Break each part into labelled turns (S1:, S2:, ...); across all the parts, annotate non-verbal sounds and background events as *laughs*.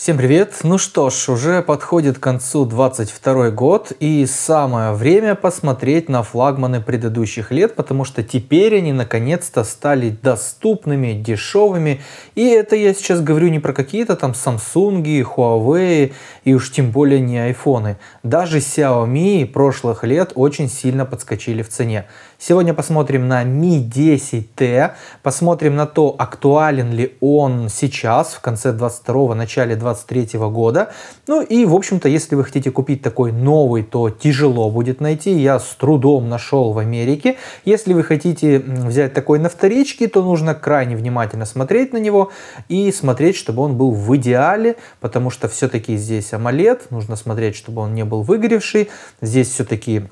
S1: Всем привет! Ну что ж, уже подходит к концу 22 год и самое время посмотреть на флагманы предыдущих лет, потому что теперь они наконец-то стали доступными, дешевыми. И это я сейчас говорю не про какие-то там Samsung, Huawei и уж тем более не айфоны. Даже Xiaomi прошлых лет очень сильно подскочили в цене. Сегодня посмотрим на Mi 10T, посмотрим на то, актуален ли он сейчас, в конце 22 начале 23 года. Ну и, в общем-то, если вы хотите купить такой новый, то тяжело будет найти. Я с трудом нашел в Америке. Если вы хотите взять такой на вторичке, то нужно крайне внимательно смотреть на него и смотреть, чтобы он был в идеале, потому что все-таки здесь AMOLED, нужно смотреть, чтобы он не был выгоревший. Здесь все-таки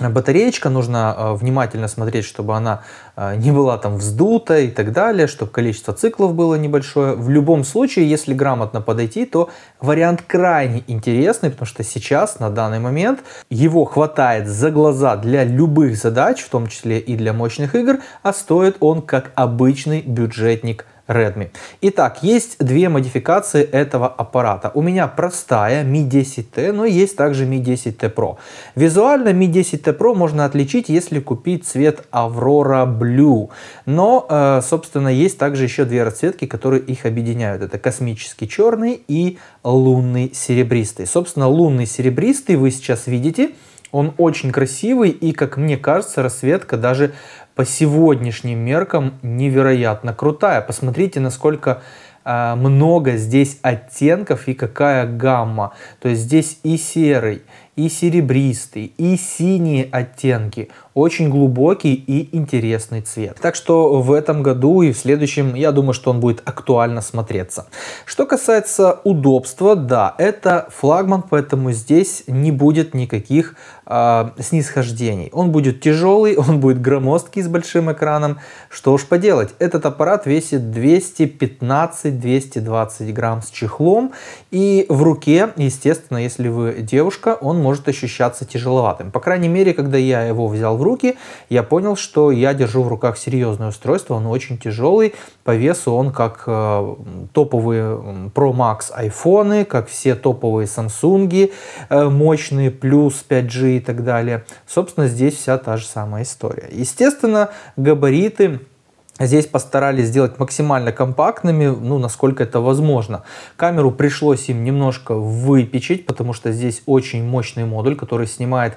S1: батареечка, нужно э, внимательно смотреть, чтобы она э, не была там вздута и так далее, чтобы количество циклов было небольшое. В любом случае, если грамотно подойти, то вариант крайне интересный, потому что сейчас, на данный момент, его хватает за глаза для любых задач, в том числе и для мощных игр, а стоит он как обычный бюджетник – Redmi. Итак, есть две модификации этого аппарата. У меня простая Mi 10T, но есть также Mi 10T Pro. Визуально Mi 10T Pro можно отличить, если купить цвет Aurora Blue. Но, э, собственно, есть также еще две расцветки, которые их объединяют. Это космический черный и лунный серебристый. Собственно, лунный серебристый вы сейчас видите. Он очень красивый и, как мне кажется, расцветка даже по сегодняшним меркам невероятно крутая. Посмотрите, насколько а, много здесь оттенков и какая гамма. То есть здесь и серый, и серебристый, и синие оттенки, очень глубокий и интересный цвет. Так что в этом году и в следующем, я думаю, что он будет актуально смотреться. Что касается удобства, да, это флагман, поэтому здесь не будет никаких э, снисхождений. Он будет тяжелый, *laughs* он будет громоздкий с большим экраном. Что уж поделать, этот аппарат весит 215-220 грамм с чехлом. И в руке, естественно, если вы девушка, он может ощущаться тяжеловатым. По крайней мере, когда я его взял в руки, я понял, что я держу в руках серьезное устройство, он очень тяжелый, по весу он как э, топовые Pro Max айфоны, как все топовые Samsung, э, мощные, плюс 5G и так далее. Собственно, здесь вся та же самая история. Естественно, габариты Здесь постарались сделать максимально компактными, ну, насколько это возможно. Камеру пришлось им немножко выпечить, потому что здесь очень мощный модуль, который снимает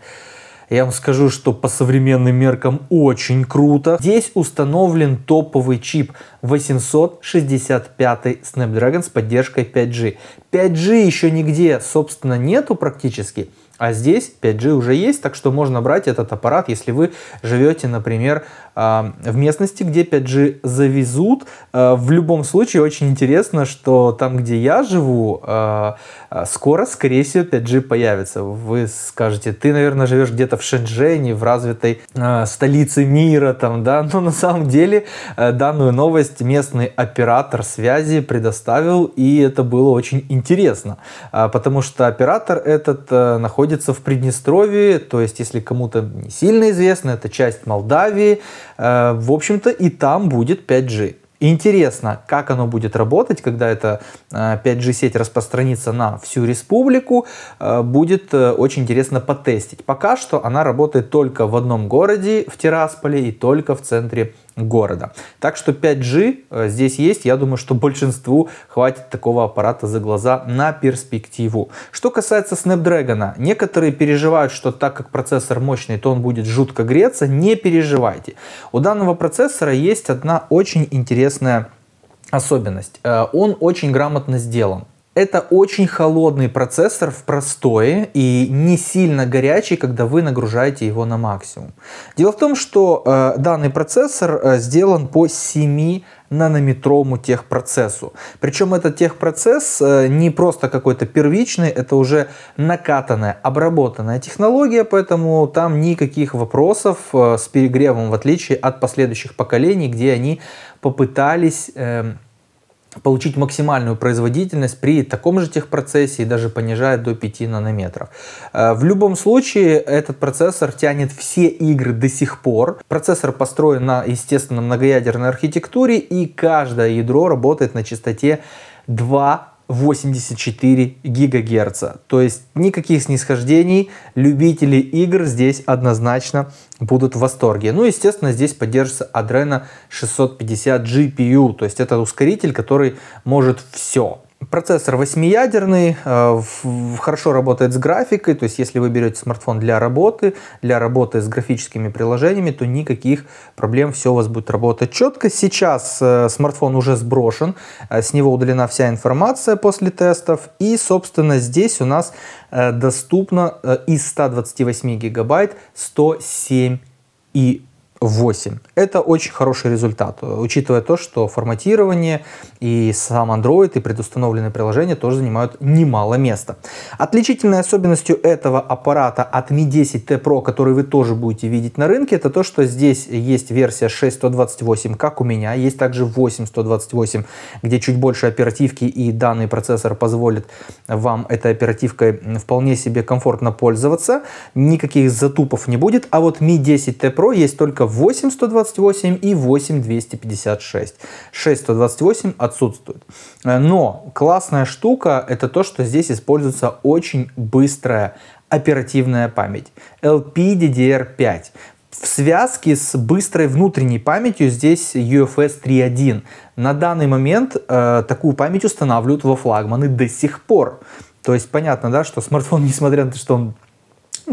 S1: я вам скажу, что по современным меркам очень круто. Здесь установлен топовый чип 865 Snapdragon с поддержкой 5G. 5G еще нигде, собственно, нету практически. А здесь 5G уже есть, так что можно брать этот аппарат, если вы живете, например, а, в местности, где 5G завезут. А, в любом случае, очень интересно, что там, где я живу, а, скоро, скорее всего, 5G появится. Вы скажете, ты, наверное, живешь где-то в Шэньчжэне, в развитой столице мира, там, да, *laughs* но на самом деле э, данную новость местный оператор связи предоставил, и это было очень интересно, потому что оператор этот э, находится в Приднестровье, то есть, если кому-то не сильно известно, это часть Молдавии, Э, в общем-то, и там будет 5G. Интересно, как оно будет работать, когда эта 5G-сеть э, распространится на всю республику. Э, будет очень интересно потестить. Пока что она работает только в одном городе, в Тирасполе, и только в центре города. Так что 5G э, здесь есть. Я думаю, что большинству хватит такого аппарата за глаза на перспективу. Что касается Snapdragon, некоторые переживают, что так как процессор мощный, то он будет жутко греться. Не переживайте. У данного процессора есть одна очень интересная особенность. Э, он очень грамотно сделан. Это очень холодный процессор в простое и не сильно горячий, когда вы нагружаете его на максимум. Дело в том, что э, данный процессор э, сделан по 7 нанометровому техпроцессу. Причем этот техпроцесс э, не просто какой-то первичный, это уже накатанная, обработанная технология, поэтому там никаких вопросов э, с перегревом, в отличие от последующих поколений, где они попытались эм, получить максимальную производительность при таком же техпроцессе и даже понижает до 5 нанометров. Э, в любом случае этот процессор тянет все игры до сих пор. Процессор построен на, естественно, многоядерной архитектуре и каждое ядро работает на частоте 2 84 гигагерца. То есть никаких снисхождений, любители игр здесь однозначно будут в восторге. Ну, естественно, здесь поддержится Adreno 650 GPU, то есть это ускоритель, который может все. Процессор восьмиядерный, э, хорошо работает с графикой, то есть если вы берете смартфон для работы, для работы с графическими приложениями, то никаких проблем, все у вас будет работать четко. Сейчас э, смартфон уже сброшен, э, с него удалена вся информация после тестов, и, собственно, здесь у нас доступно из 128 гигабайт 107 и 8. Это очень хороший результат, учитывая то, что форматирование, и сам Android и предустановленные приложения тоже занимают немало места. Отличительной особенностью этого аппарата от Mi 10T Pro, который вы тоже будете видеть на рынке, это то, что здесь есть версия 628 как у меня, есть также 8128, где чуть больше оперативки и данный процессор позволит вам этой оперативкой вполне себе комфортно пользоваться, никаких затупов не будет, а вот Mi 10T Pro есть только 8128 и 8256. 628 от отсутствует. Э, но классная штука это то, что здесь используется очень быстрая оперативная память. LPDDR5. В связке с быстрой внутренней памятью здесь UFS 3.1. На данный момент э, такую память устанавливают во флагманы до сих пор. То есть понятно, да, что смартфон, *laughs* несмотря на то, что он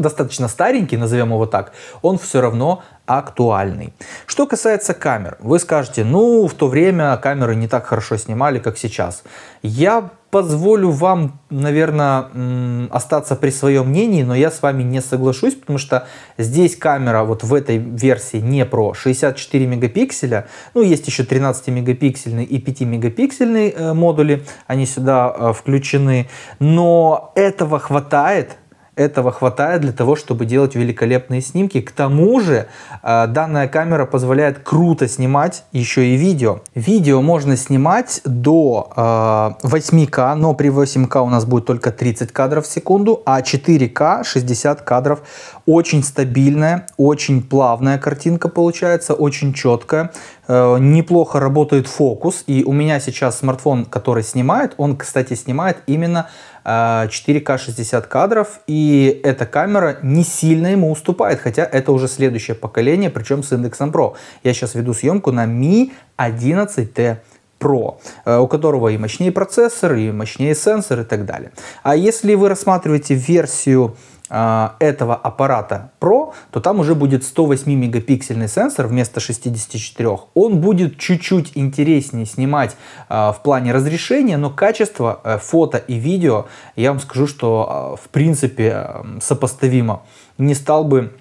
S1: достаточно старенький, назовем его так, он все равно актуальный. Что касается камер, вы скажете, ну, в то время камеры не так хорошо снимали, как сейчас. Я позволю вам, наверное, остаться при своем мнении, но я с вами не соглашусь, потому что здесь камера вот в этой версии не про 64 мегапикселя, ну, есть еще 13 мегапиксельный и 5 мегапиксельный э, модули, они сюда э, включены, но этого хватает этого хватает для того, чтобы делать великолепные снимки. К тому же э, данная камера позволяет круто снимать еще и видео. Видео можно снимать до 8К, э, но при 8К у нас будет только 30 кадров в секунду, а 4К 60 кадров. Очень стабильная, очень плавная картинка получается, очень четкая. Э, неплохо работает фокус, и у меня сейчас смартфон, который снимает, он, кстати, снимает именно 4К а, 60 кадров, и эта камера не сильно ему уступает, хотя это уже следующее поколение, причем с индексом Pro. Я сейчас веду съемку на Mi 11T Pro, э, у которого и мощнее процессор, и мощнее сенсор и так далее. А если вы рассматриваете версию а, этого аппарата Pro, то там уже будет 108 мегапиксельный сенсор вместо 64. Он будет чуть-чуть интереснее снимать э, в плане разрешения, но качество э, фото и видео, я вам скажу, что э, в принципе эм, сопоставимо. Не стал бы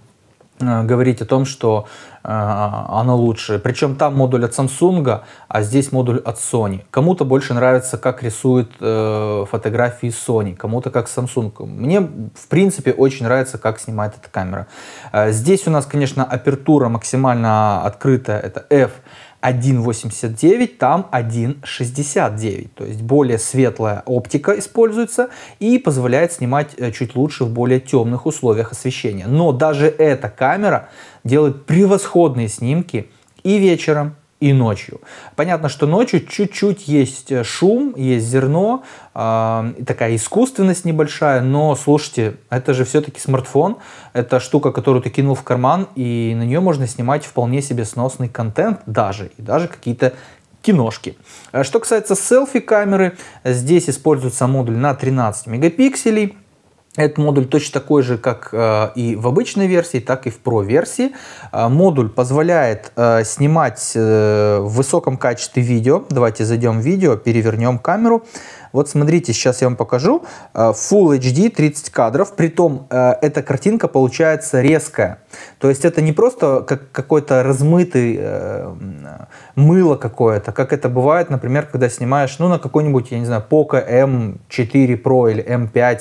S1: э, говорить о том, что а, она лучше. Причем там модуль от Samsung, а здесь модуль от Sony. Кому-то больше нравится, как рисует э, фотографии Sony, кому-то как Samsung. Мне, в принципе, очень нравится, как снимает эта камера. Э, здесь у нас, конечно, апертура максимально открытая, это F. 1.89, там 1.69. То есть более светлая оптика используется и позволяет снимать э, чуть лучше в более темных условиях освещения. Но даже эта камера делает превосходные снимки и вечером, и ночью. Понятно, что ночью чуть-чуть есть э, шум, есть зерно, э, такая искусственность небольшая, но слушайте, это же все-таки смартфон, это штука, которую ты кинул в карман, и на нее можно снимать вполне себе сносный контент даже, и даже какие-то киношки. Э, что касается селфи-камеры, здесь используется модуль на 13 мегапикселей, этот модуль точно такой же, как э, и в обычной версии, так и в Pro версии. Э, модуль позволяет э, снимать в высоком качестве видео. Давайте зайдем в видео, перевернем камеру. Вот смотрите, сейчас я вам покажу. Э, Full HD 30 кадров, притом э, эта картинка получается резкая. То есть это не просто как какой-то размытый э, мыло какое-то, как это бывает, например, когда снимаешь, ну, на какой-нибудь, я не знаю, Poco M4 эм Pro или M5. Эм э,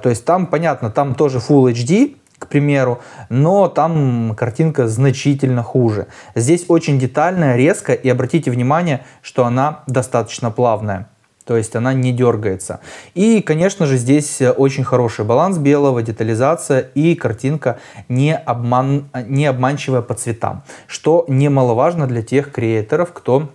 S1: то есть там, понятно, там тоже Full HD, к примеру, но там картинка значительно хуже. Здесь очень детальная, резкая и обратите внимание, что она достаточно плавная. То есть она не дергается. И, конечно же, здесь э, очень хороший баланс белого, детализация и картинка не, обман, э, не обманчивая по цветам, что немаловажно для тех креаторов, кто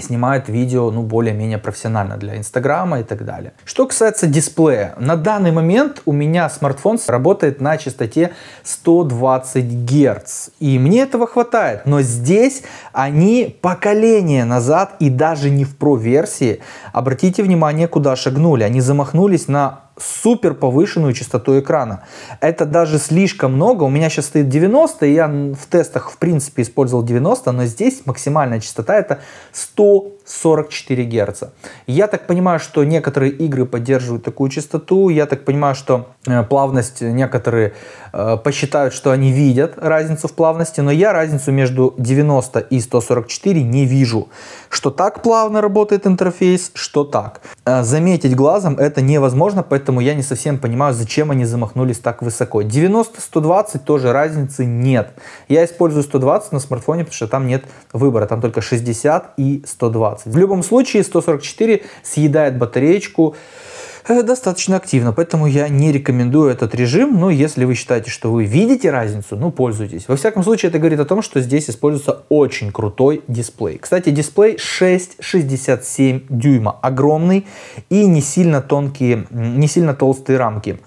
S1: снимает видео, ну, более-менее профессионально для Инстаграма и так далее. Что касается дисплея. На данный момент у меня смартфон работает на частоте 120 Гц. И мне этого хватает. Но здесь они поколение назад и даже не в Pro-версии, обратите внимание, куда шагнули. Они замахнулись на супер повышенную частоту экрана. Это даже слишком много. У меня сейчас стоит 90, и я в тестах, в принципе, использовал 90, но здесь максимальная частота это 144 Гц. Я так понимаю, что некоторые игры поддерживают такую частоту. Я так понимаю, что э, плавность некоторые э, посчитают, что они видят разницу в плавности, но я разницу между 90 и 144 не вижу. Что так плавно работает интерфейс, что так. Э, заметить глазом это невозможно, поэтому поэтому я не совсем понимаю, зачем они замахнулись так высоко. 90-120 тоже разницы нет. Я использую 120 на смартфоне, потому что там нет выбора, там только 60 и 120. В любом случае 144 съедает батареечку, Э, достаточно активно, поэтому я не рекомендую этот режим, но если вы считаете, что вы видите разницу, ну пользуйтесь. Во всяком случае, это говорит о том, что здесь используется очень крутой дисплей. Кстати, дисплей 6,67 дюйма, огромный и не сильно тонкие, не сильно толстые рамки.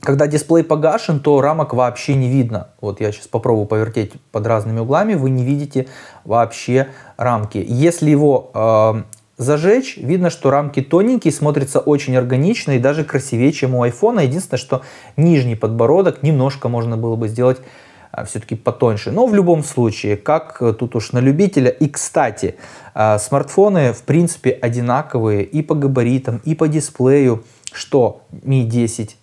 S1: Когда дисплей погашен, то рамок вообще не видно. Вот я сейчас попробую повертеть под разными углами, вы не видите вообще рамки. Если его э, зажечь, видно, что рамки тоненькие, смотрятся очень органично и даже красивее, чем у айфона. Единственное, что нижний подбородок немножко можно было бы сделать а, все-таки потоньше. Но в любом случае, как тут уж на любителя. И, кстати, а, смартфоны в принципе одинаковые и по габаритам, и по дисплею что Mi 10T,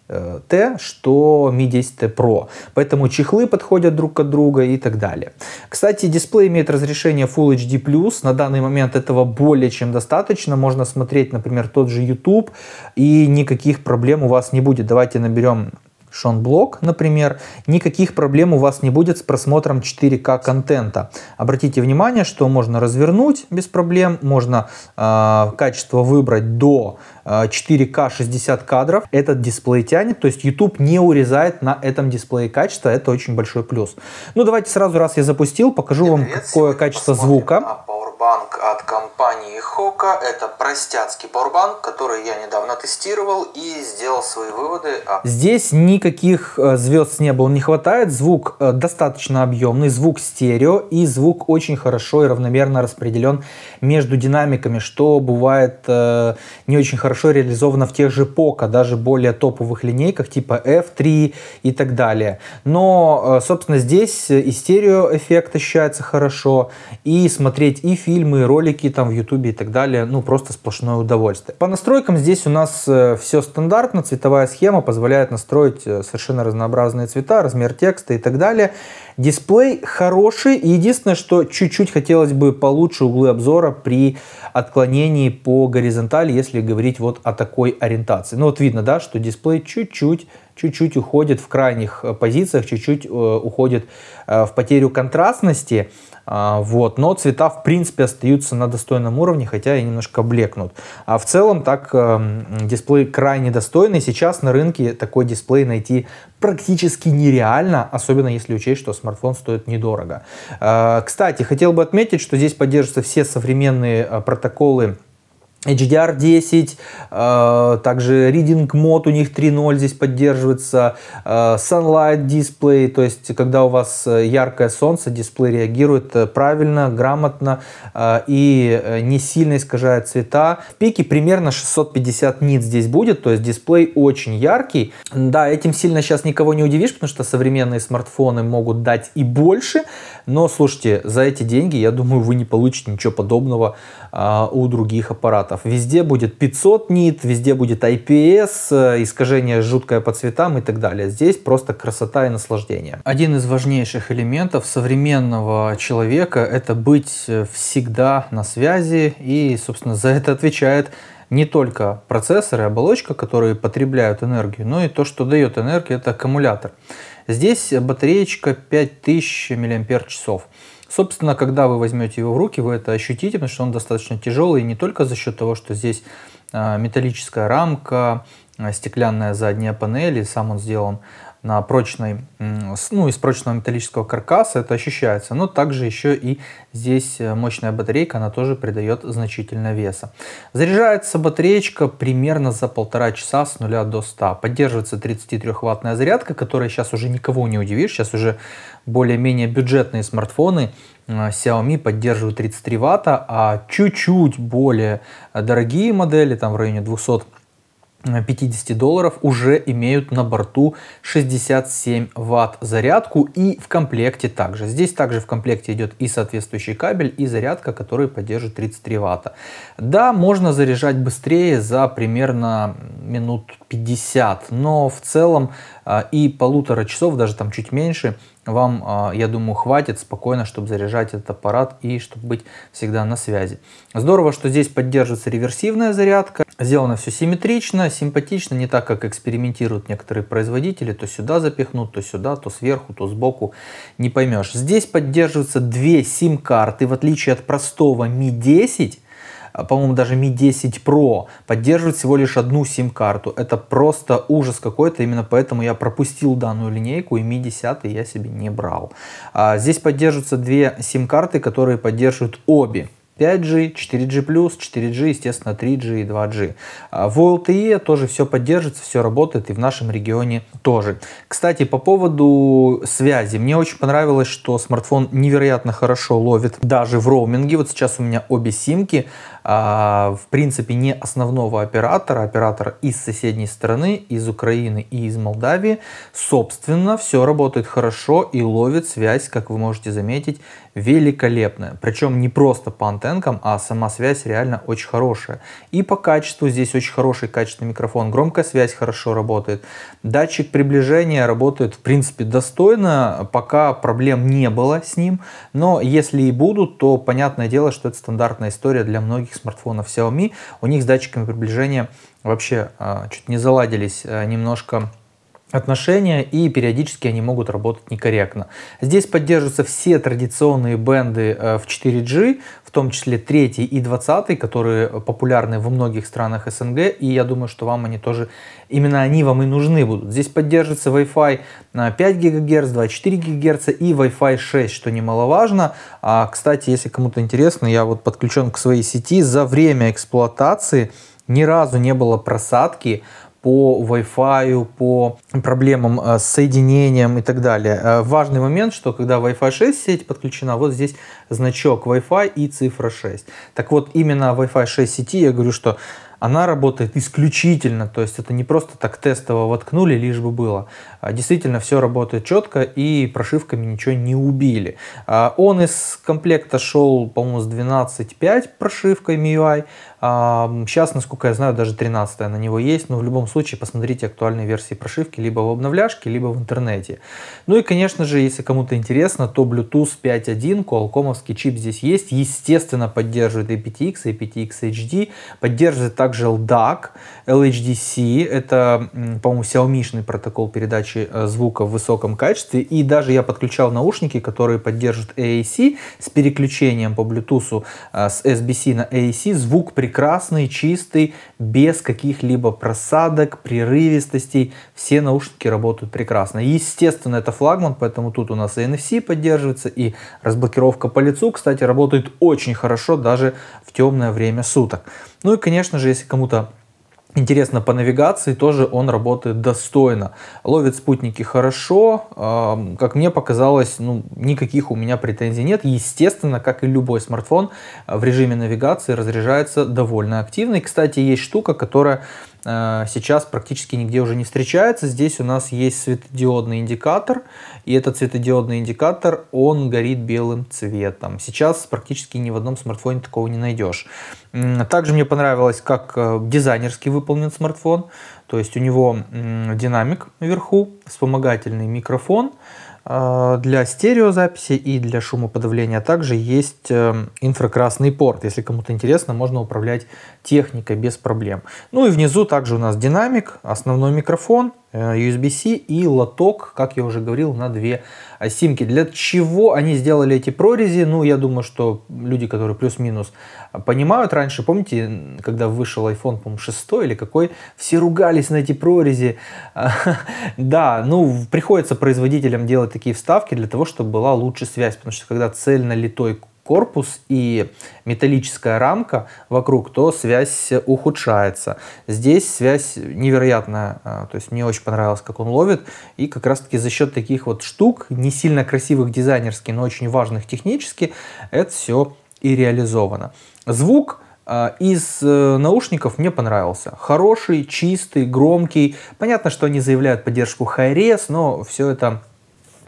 S1: э, что Mi 10T Pro. Поэтому чехлы подходят друг от друга и так далее. Кстати, дисплей имеет разрешение Full HD+. На данный момент этого более чем достаточно. Можно смотреть, например, тот же YouTube, и никаких проблем у вас не будет. Давайте наберем шон Шонблок, например, никаких проблем у вас не будет с просмотром 4К контента. Обратите внимание, что можно развернуть без проблем, можно э, качество выбрать до 4К э, 60 кадров этот дисплей тянет, то есть YouTube не урезает на этом дисплее качество, это очень большой плюс. Ну давайте сразу, раз я запустил, покажу Всем вам, какое качество звука. Powerbank а, от компании Хока. Это простяцкий пауэрбанк, который я недавно тестировал и сделал свои выводы. Здесь никаких э, звезд с неба он не хватает. Звук э, достаточно объемный, звук стерео и звук очень хорошо и равномерно распределен между динамиками, что бывает э, не очень хорошо реализовано в тех же Пока, даже более топовых линейках типа F3 и так далее. Но, собственно, здесь и стереоэффект ощущается хорошо, и смотреть и фильмы, и ролики ролики там в Ютубе и так далее. Ну, просто сплошное удовольствие. По настройкам здесь у нас э, все стандартно. Цветовая схема позволяет настроить э, совершенно разнообразные цвета, размер текста и так далее. Дисплей хороший. единственное, что чуть-чуть хотелось бы получше углы обзора при отклонении по горизонтали, если говорить вот о такой ориентации. Ну, вот видно, да, что дисплей чуть-чуть чуть-чуть уходит в крайних э, позициях, чуть-чуть э, уходит э, в потерю контрастности. А, вот. Но цвета, в принципе, остаются на достойном уровне, хотя и немножко блекнут. А в целом так эм, дисплей крайне достойный. Сейчас на рынке такой дисплей найти практически нереально, особенно если учесть, что смартфон стоит недорого. Э, кстати, хотел бы отметить, что здесь поддерживаются все современные э, протоколы HDR10, э, также Reading Mode у них 3.0 здесь поддерживается, э, Sunlight Display, то есть когда у вас э, яркое солнце, дисплей реагирует правильно, грамотно и не сильно искажает цвета. В пике примерно 650 нит здесь будет, то есть дисплей очень яркий. Да, этим сильно сейчас никого не удивишь, потому что современные смартфоны могут дать и больше, но слушайте, за эти деньги, я думаю, вы не получите ничего подобного а, у других аппаратов. Везде будет 500 нит, везде будет IPS, э, искажение жуткое по цветам и так далее. Здесь просто красота и наслаждение. Один из важнейших элементов современного человека – это быть э, всегда на связи, и, собственно, за это отвечает не только процессоры, оболочка, которые потребляют энергию, но и то, что дает энергию, это аккумулятор. Здесь батареечка 5000 мАч. Собственно, когда вы возьмете его в руки, вы это ощутите, потому что он достаточно тяжелый, не только за счет того, что здесь а, металлическая рамка, а, стеклянная задняя панель, и сам он сделан на прочной, ну, из прочного металлического каркаса, это ощущается. Но также еще и здесь э, мощная батарейка, она тоже придает значительно веса. Заряжается батареечка примерно за полтора часа с нуля до 100. Поддерживается 33-ваттная зарядка, которая сейчас уже никого не удивишь. Сейчас уже более-менее бюджетные смартфоны э, Xiaomi поддерживают 33 ватта, а чуть-чуть более дорогие модели, там в районе 250 э, долларов уже имеют на борту 67 ватт зарядку и в комплекте также. Здесь также в комплекте идет и соответствующий кабель, и зарядка, который поддерживает 33 ватта. Да, можно заряжать быстрее за примерно минут 50, но в целом а, и полутора часов, даже там чуть меньше, вам, а, я думаю, хватит спокойно, чтобы заряжать этот аппарат и чтобы быть всегда на связи. Здорово, что здесь поддерживается реверсивная зарядка. Сделано все симметрично, симпатично, не так, как экспериментируют некоторые производители. То сюда запихнут, то сюда, то сверху, то сбоку, не поймешь. Здесь поддерживаются две сим-карты, в отличие от простого Mi 10, а, по-моему, даже Mi 10 Pro поддерживает всего лишь одну сим-карту. Это просто ужас какой-то, именно поэтому я пропустил данную линейку, и Mi 10 я себе не брал. А здесь поддерживаются две сим-карты, которые поддерживают обе 5G, 4G+, 4G, естественно, 3G и 2G. А, в LTE тоже все поддерживается, все работает и в нашем регионе тоже. Кстати, по поводу связи. Мне очень понравилось, что смартфон невероятно хорошо ловит даже в роуминге. Вот сейчас у меня обе симки а, в принципе, не основного оператора, оператор из соседней страны, из Украины и из Молдавии. Собственно, все работает хорошо и ловит связь, как вы можете заметить, великолепная. Причем не просто по антенкам, а сама связь реально очень хорошая. И по качеству здесь очень хороший качественный микрофон, громкая связь хорошо работает. Датчик приближения работает, в принципе, достойно, пока проблем не было с ним. Но если и будут, то понятное дело, что это стандартная история для многих таких смартфонов Xiaomi, у них с датчиками приближения вообще а, чуть не заладились а, немножко отношения, и периодически они могут работать некорректно. Здесь поддерживаются все традиционные бенды э, в 4G, в том числе 3 и 20, которые популярны во многих странах СНГ, и я думаю, что вам они тоже, именно они вам и нужны будут. Здесь поддерживается Wi-Fi на 5 ГГц, 2,4 ГГц и Wi-Fi 6, что немаловажно. А, кстати, если кому-то интересно, я вот подключен к своей сети, за время эксплуатации ни разу не было просадки по Wi-Fi, по проблемам э, с соединением и так далее. Э, важный момент, что когда Wi-Fi 6 сеть подключена, вот здесь значок Wi-Fi и цифра 6. Так вот, именно Wi-Fi 6 сети, я говорю, что она работает исключительно, то есть это не просто так тестово воткнули, лишь бы было. А действительно, все работает четко и прошивками ничего не убили. А, он из комплекта шел, по-моему, с 12.5 прошивкой MIUI. Сейчас, а, насколько я знаю, даже 13 на него есть, но в любом случае посмотрите актуальные версии прошивки либо в обновляшке, либо в интернете. Ну и, конечно же, если кому-то интересно, то Bluetooth 5.1, Qualcomm чип здесь есть, естественно, поддерживает и 5x, и 5x HD, поддерживает также LDAC, LHDC, это, по-моему, Xiaomi протокол передачи передачи э, звука в высоком качестве. И даже я подключал наушники, которые поддерживают AAC с переключением по Bluetooth э, с SBC на AAC. Звук прекрасный, чистый, без каких-либо просадок, прерывистостей. Все наушники работают прекрасно. естественно, это флагман, поэтому тут у нас и NFC поддерживается, и разблокировка по лицу, кстати, работает очень хорошо даже в темное время суток. Ну и, конечно же, если кому-то Интересно, по навигации тоже он работает достойно. Ловит спутники хорошо. А, как мне показалось, ну, никаких у меня претензий нет. Естественно, как и любой смартфон, в режиме навигации разряжается довольно активно. И, кстати, есть штука, которая Э, сейчас практически нигде уже не встречается. Здесь у нас есть светодиодный индикатор, и этот светодиодный индикатор, он горит белым цветом. Сейчас практически ни в одном смартфоне такого не найдешь. Также мне понравилось, как э, дизайнерски выполнен смартфон. То есть у него динамик вверху, вспомогательный микрофон, а, для стереозаписи и для шумоподавления также есть эм, инфракрасный порт. Если кому-то интересно, можно управлять техникой без проблем. Ну и внизу также у нас динамик, основной микрофон, Э, USB-C и лоток, как я уже говорил, на две симки. Для чего они сделали эти прорези? Ну, я думаю, что люди, которые плюс-минус понимают, раньше, помните, когда вышел iPhone, по-моему, 6 или какой, все ругались на эти прорези. *laughs* Да, ну, приходится производителям делать такие вставки для того, чтобы была лучше связь, потому что когда цельнолитой корпус и металлическая рамка вокруг, то связь ухудшается. Здесь связь невероятная, э, то есть мне очень понравилось, как он ловит, и как раз-таки за счет таких вот штук, не сильно красивых дизайнерски, но очень важных технически, это все и реализовано. Звук э, из э, наушников мне понравился. Хороший, чистый, громкий. Понятно, что они заявляют поддержку hi но все это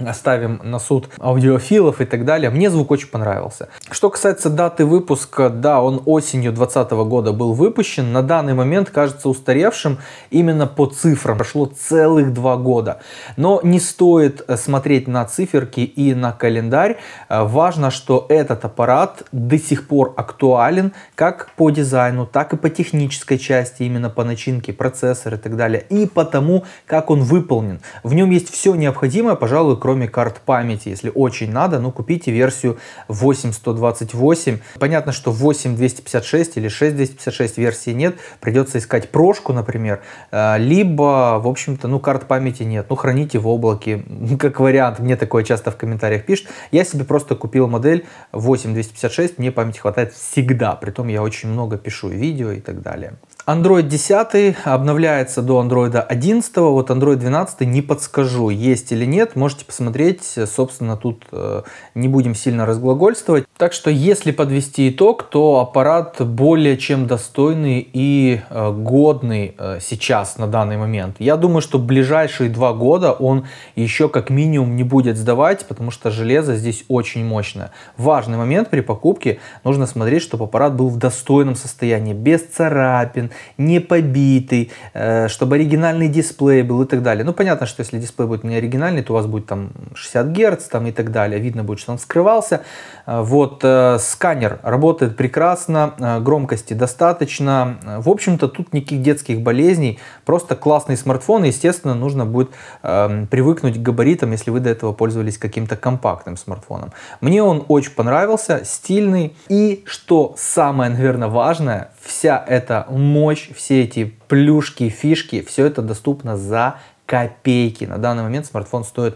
S1: оставим на суд аудиофилов и так далее. Мне звук очень понравился. Что касается даты выпуска, да, он осенью 2020 года был выпущен. На данный момент кажется устаревшим именно по цифрам. Прошло целых два года. Но не стоит э, смотреть на циферки и на календарь. Э, важно, что этот аппарат до сих пор актуален как по дизайну, так и по технической части, именно по начинке, процессор и так далее. И по тому, как он выполнен. В нем есть все необходимое, пожалуй, кроме кроме карт памяти. Если очень надо, ну купите версию 8128. Понятно, что 8256 или 6256 версии нет. Придется искать прошку, например. Э, либо, в общем-то, ну карт памяти нет. Ну храните в облаке. *laughs* Как вариант, мне такое часто в комментариях пишут. Я себе просто купил модель 8256. Мне памяти хватает всегда. Притом я очень много пишу видео и так далее. Android 10 обновляется до Android 11, вот Android 12 не подскажу, есть или нет, можете посмотреть, собственно, тут э, не будем сильно разглагольствовать. Так что, если подвести итог, то аппарат более чем достойный и э, годный э, сейчас, на данный момент. Я думаю, что ближайшие два года он еще как минимум не будет сдавать, потому что железо здесь очень мощное. Важный момент при покупке, нужно смотреть, чтобы аппарат был в достойном состоянии, без царапин, не побитый, э, чтобы оригинальный дисплей был и так далее. Ну, понятно, что если дисплей будет не оригинальный, то у вас будет там 60 Гц там, и так далее. Видно будет, что он скрывался. Э, вот э, сканер работает прекрасно, громкости достаточно. В общем-то, тут никаких детских болезней. Просто классный смартфон. Естественно, нужно будет эм, привыкнуть к габаритам, если вы до этого пользовались каким-то компактным смартфоном. Мне он очень понравился, стильный. И, что самое, наверное, важное, вся эта мощь, все эти плюшки, фишки, все это доступно за копейки. На данный момент смартфон стоит,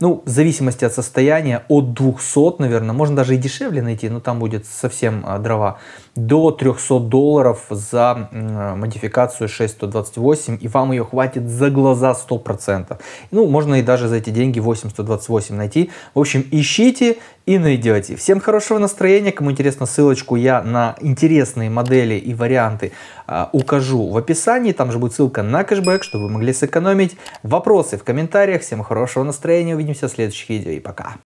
S1: ну, в зависимости от состояния, от 200, наверное, можно даже и дешевле найти, но там будет совсем а, дрова, до 300 долларов за модификацию 6128, и вам ее хватит за глаза 100%. Ну, можно и даже за эти деньги 8128 найти. В общем, ищите, и найдете. Всем хорошего настроения. Кому интересно, ссылочку я на интересные модели и варианты э, укажу в описании. Там же будет ссылка на кэшбэк, чтобы вы могли сэкономить. Вопросы в комментариях. Всем хорошего настроения. Увидимся в следующих видео и пока.